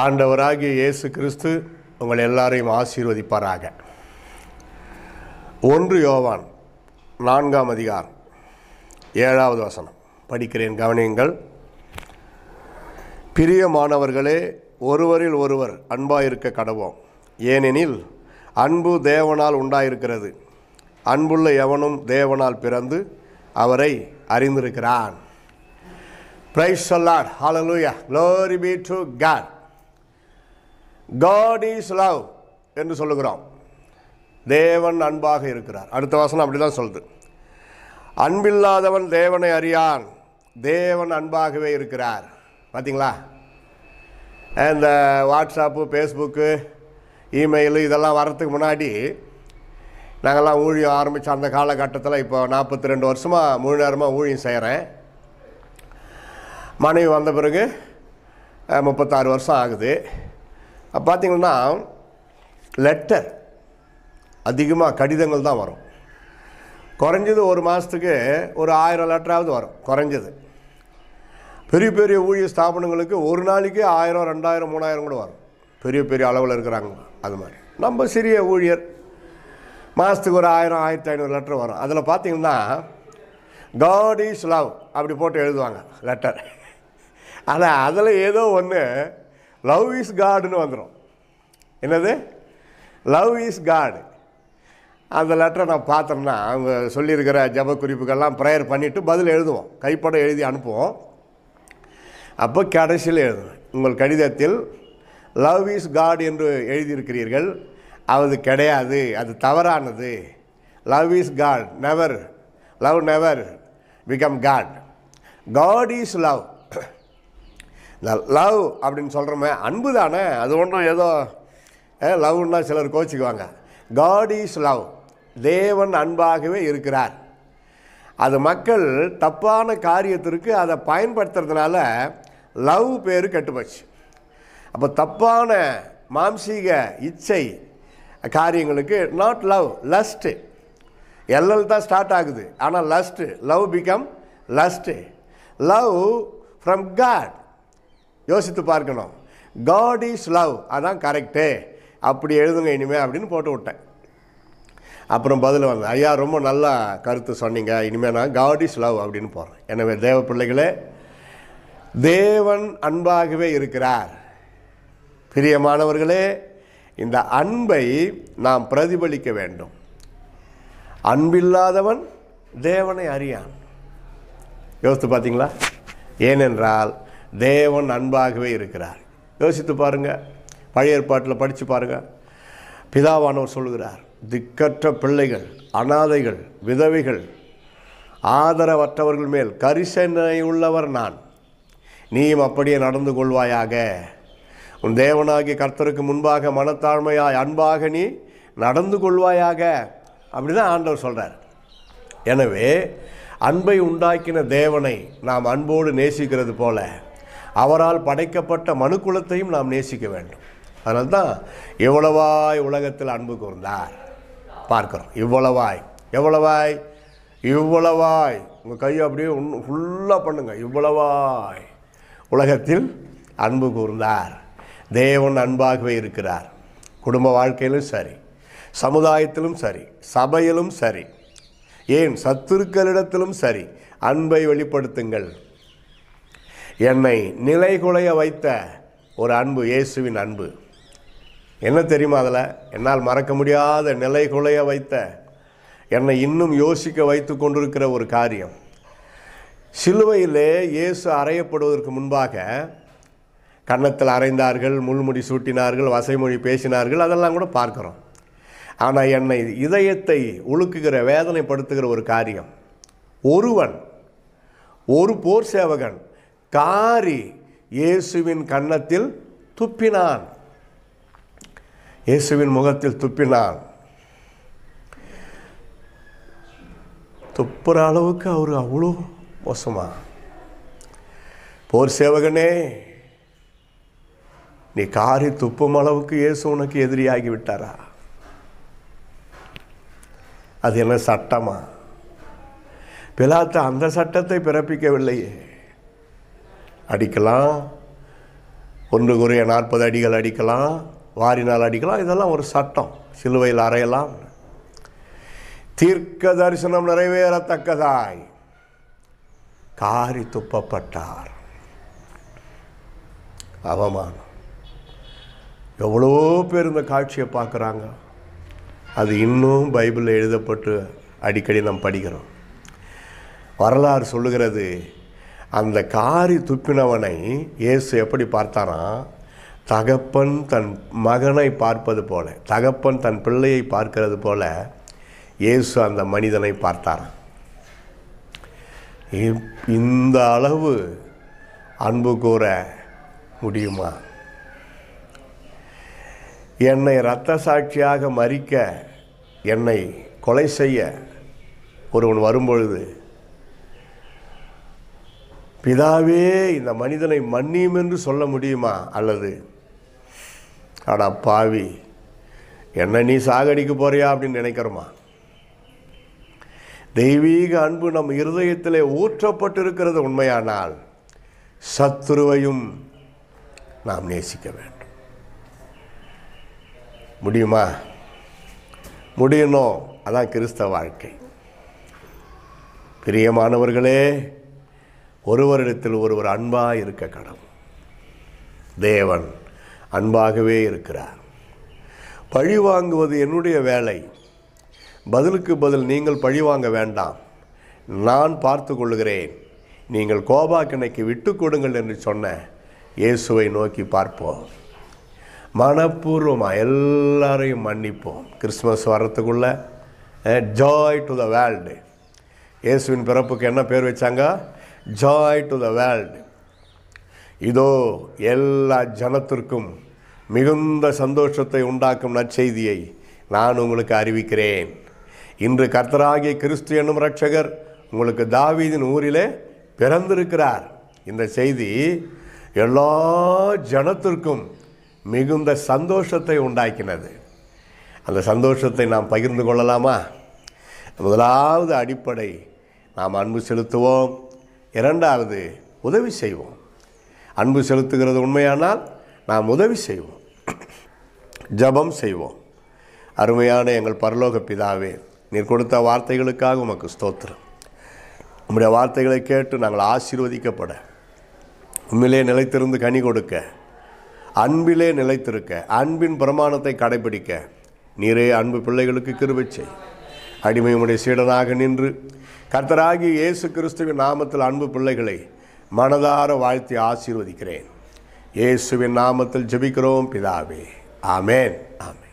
ஆண்டவராகிய இயேசு கிறிஸ்து உங்கள் எல்லாரையும் ஆசீர்வதிப்பாராக ஒன்று யோவான் நான்காம் அதிகாரம் ஏழாவது வசனம் படிக்கிறேன் கவனியுங்கள் பிரியமானவர்களே ஒருவரில் ஒருவர் அன்பாயிருக்க கடவோம் ஏனெனில் அன்பு தேவனால் உண்டாயிருக்கிறது அன்புள்ள எவனும் தேவனால் பிறந்து அவரை அறிந்திருக்கிறான் பிரைஸ் சொல்லார் hallelujah glory be to God God is love என்று சொல்லுகிறோம் தேவன் அன்பாக இருக்கிறார் அடுத்த வாசனம் அப்படி தான் சொல்லுது அன்பில்லாதவன் தேவனை அறியான் தேவன் அன்பாகவே இருக்கிறார் பார்த்தீங்களா இந்த வாட்ஸ்அப்பு ஃபேஸ்புக்கு இமெயிலு இதெல்லாம் வரத்துக்கு முன்னாடி நாங்கள்லாம் ஊழியம் ஆரம்பித்த அந்த காலகட்டத்தில் இப்போ நாற்பத்தி ரெண்டு வருஷமாக முழு நேரமாக ஊழியம் செய்கிறேன் மனைவி வந்த பிறகு முப்பத்தாறு வருஷம் ஆகுது பார்த்திங்கன்னா லெட்டர் அதிகமாக கடிதங்கள் தான் வரும் குறைஞ்சது ஒரு மாதத்துக்கு ஒரு ஆயிரம் லெட்டராவது வரும் குறைஞ்சது பெரிய பெரிய ஊழிய ஸ்தாபனங்களுக்கு ஒரு நாளைக்கு ஆயிரம் ரெண்டாயிரம் மூணாயிரம் கூட வரும் பெரிய பெரிய அளவில் இருக்கிறாங்க அது மாதிரி நம்ம சிறிய ஊழியர் மாதத்துக்கு ஒரு ஆயிரம் ஆயிரத்தி ஐநூறு லெட்டர் வரும் அதில் பார்த்திங்கன்னா காட் இஸ் லவ் அப்படி போட்டு எழுதுவாங்க லெட்டர் ஆனால் அதில் ஏதோ ஒன்று லவ் இஸ் காடுன்னு வந்துடும் என்னது லவ் இஸ் காடு அந்த லெட்டரை நான் பார்த்தோம்னா அவங்க சொல்லியிருக்கிற ஜப குறிப்புகள்லாம் ப்ரேயர் பண்ணிவிட்டு பதில் எழுதுவோம் கைப்பட எழுதி அனுப்புவோம் அப்போ கடைசியில் எழுதுவேன் உங்கள் கடிதத்தில் லவ் இஸ் காட் என்று எழுதியிருக்கிறீர்கள் அது கிடையாது அது தவறானது love is God never love never become God God is love love அப்படின்னு சொல்கிறோமே அன்பு தானே அது ஒன்றும் ஏதோ லவ்னா சிலர் கோச்சிக்குவாங்க காட் இஸ் லவ் தேவன் அன்பாகவே இருக்கிறார் அது மக்கள் தப்பான காரியத்திற்கு அதை பயன்படுத்துறதுனால லவ் பேர் கெட்டுப்போச்சு அப்போ தப்பான மாம்சீக இச்சை காரியங்களுக்கு நாட் லவ் லஸ்ட்டு எல்எல் தான் ஸ்டார்ட் ஆகுது ஆனால் lust love become lust love from God யோசித்து பார்க்கணும் காட் இஸ் லவ் அதான் கரெக்டு அப்படி எழுதுங்க இனிமேல் அப்படின்னு போட்டு விட்டேன் அப்புறம் பதில் வந்தேன் ஐயா ரொம்ப நல்லா கருத்து சொன்னீங்க இனிமேல் நான் காட் இஸ் லவ் அப்படின்னு போகிறேன் எனவே தேவ பிள்ளைகளே தேவன் அன்பாகவே இருக்கிறார் பிரியமானவர்களே இந்த அன்பை நாம் பிரதிபலிக்க வேண்டும் அன்பில்லாதவன் தேவனை அறியான் யோசித்து பார்த்தீங்களா ஏனென்றால் தேவன் அன்பாகவே இருக்கிறார் யோசித்து பாருங்கள் பழைய ஏற்பாட்டில் படித்து பாருங்கள் பிதாவானவர் சொல்கிறார் திக்கற்ற பிள்ளைகள் அனாதைகள் விதவைகள் ஆதரவற்றவர்கள் மேல் கரிசனை உள்ளவர் நான் நீயும் அப்படியே நடந்து கொள்வாயாக உன் தேவனாகிய கர்த்தருக்கு முன்பாக மனத்தாழ்மையாய் அன்பாக நீ நடந்து கொள்வாயாக அப்படி தான் ஆண்டவர் சொல்கிறார் எனவே அன்பை உண்டாக்கின தேவனை நாம் அன்போடு நேசிக்கிறது போல அவரால் படைக்கப்பட்ட மனுக்குலத்தையும் நாம் நேசிக்க வேண்டும் அதனால் தான் இவ்வளவாய் உலகத்தில் அன்பு கூர்ந்தார் பார்க்குறோம் இவ்வளவாய் எவ்வளவாய் இவ்வளவாய் உங்கள் கையை அப்படியே ஒன்று ஃபுல்லாக பண்ணுங்கள் இவ்வளவாய் உலகத்தில் அன்பு கூர்ந்தார் தேவன் அன்பாகவே இருக்கிறார் குடும்ப வாழ்க்கையிலும் சரி சமுதாயத்திலும் சரி சபையிலும் சரி ஏன் சத்துருக்களிடத்திலும் சரி அன்பை வெளிப்படுத்துங்கள் என்னை நிலைகுலைய வைத்த ஒரு அன்பு இயேசுவின் அன்பு என்ன தெரியுமா அதில் என்னால் மறக்க முடியாத நிலைகுலைய வைத்த என்னை இன்னும் யோசிக்க வைத்து கொண்டிருக்கிற ஒரு காரியம் சிலுவையிலே இயேசு அறையப்படுவதற்கு முன்பாக கன்னத்தில் அரைந்தார்கள் முள்முடி சூட்டினார்கள் வசைமொழி பேசினார்கள் அதெல்லாம் கூட பார்க்குறோம் ஆனால் என்னை இதயத்தை உழுக்குகிற வேதனைப்படுத்துகிற ஒரு காரியம் ஒருவன் ஒரு போர் சேவகன் காரி இயேசுவின் கன்னத்தில் துப்பினான் இயேசுவின் முகத்தில் துப்பினான் துப்புற அளவுக்கு அவர் அவ்வளோ மோசமா போர் சேவகனே நீ காரி துப்பும் அளவுக்கு இயேசு உனக்கு எதிரியாகி விட்டாரா அது என்ன சட்டமா பிலாத்து அந்த சட்டத்தை பிறப்பிக்கவில்லையே அடிக்கலாம் ஒன்று குறைய நாற்பது அடிகள் அடிக்கலாம் வாரினால் அடிக்கலாம் இதெல்லாம் ஒரு சட்டம் சிலுவையில் அறையலாம் தீர்க்க தரிசனம் நிறைவேறத்தக்கதாய் காரி துப்பப்பட்டார் அவமானம் எவ்வளோ பேர் இந்த காட்சியை பார்க்குறாங்க அது இன்னும் பைபிளில் எழுதப்பட்டு அடிக்கடி நாம் படிக்கிறோம் வரலாறு சொல்லுகிறது அந்த காரி துப்பினவனை இயேசு எப்படி பார்த்தாராம் தகப்பன் தன் மகனை பார்ப்பது போல தகப்பன் தன் பிள்ளையை பார்க்கிறது போல இயேசு அந்த மனிதனை பார்த்தாராம் இந்த அளவு அன்பு கூற முடியுமா என்னை இரத்த சாட்சியாக மறிக்க என்னை கொலை செய்ய ஒருவன் வரும்பொழுது பிதாவே இந்த மனிதனை மன்னியும் என்று சொல்ல முடியுமா அல்லது அடா பாவி என்ன நீ சாகடிக்க போறியா அப்படின்னு நினைக்கிறோமா தெய்வீக அன்பு நம் இருதயத்திலே ஊற்றப்பட்டிருக்கிறது உண்மையானால் சத்ருவையும் நாம் நேசிக்க வேண்டும் முடியுமா முடியணும் அதான் கிறிஸ்தவ வாழ்க்கை பிரியமானவர்களே ஒருவரிடத்தில் ஒருவர் அன்பாக இருக்க கடவுள் தேவன் அன்பாகவே இருக்கிறார் பழி வாங்குவது என்னுடைய வேலை பதிலுக்கு பதில் நீங்கள் பழி வாங்க வேண்டாம் நான் பார்த்து கொள்கிறேன் நீங்கள் கோபாக்கிணைக்கு விட்டு கொடுங்கள் என்று சொன்ன இயேசுவை நோக்கி பார்ப்போம் மனப்பூர்வமாக எல்லாரையும் மன்னிப்போம் கிறிஸ்மஸ் வரத்துக்குள்ளே joy eh, to the world இயேசுவின் பிறப்புக்கு என்ன பேர் வச்சாங்க ஜாய் டு த வேர்ல்ட் இதோ எல்லா ஜனத்திற்கும் மிகுந்த சந்தோஷத்தை உண்டாக்கும் நற்செய்தியை நான் உங்களுக்கு அறிவிக்கிறேன் இன்று கர்த்தராகிய கிறிஸ்து என்னும் ரட்சகர் உங்களுக்கு தாவீதின் ஊரிலே பிறந்திருக்கிறார் இந்த செய்தி எல்லா ஜனத்திற்கும் மிகுந்த சந்தோஷத்தை உண்டாக்கினது அந்த சந்தோஷத்தை நாம் பகிர்ந்து கொள்ளலாமா முதலாவது அடிப்படை நாம் அன்பு செலுத்துவோம் இரண்டாவது உதவி செய்வோம் அன்பு செலுத்துகிறது உண்மையானால் நாம் உதவி செய்வோம் ஜபம் செய்வோம் அருமையான எங்கள் பரலோக பிதாவே நீர் கொடுத்த வார்த்தைகளுக்காக உமக்கு ஸ்தோத்திரம் உங்களுடைய வார்த்தைகளை கேட்டு நாங்கள் ஆசீர்வதிக்கப்பட உண்மையிலே நிலைத்திருந்து கனி கொடுக்க அன்பிலே நிலைத்திருக்க அன்பின் பிரமாணத்தை கடைபிடிக்க நீரே அன்பு பிள்ளைகளுக்கு கிருவை அடிமையுடைய சீடனாக நின்று கர்த்தராகி இயேசு கிறிஸ்துவின் நாமத்தில் அன்பு பிள்ளைகளை மனதார வாழ்த்தி ஆசீர்வதிக்கிறேன் இயேசுவின் நாமத்தில் ஜெபிக்கிறோம் பிதாவே ஆமேன் ஆமேன்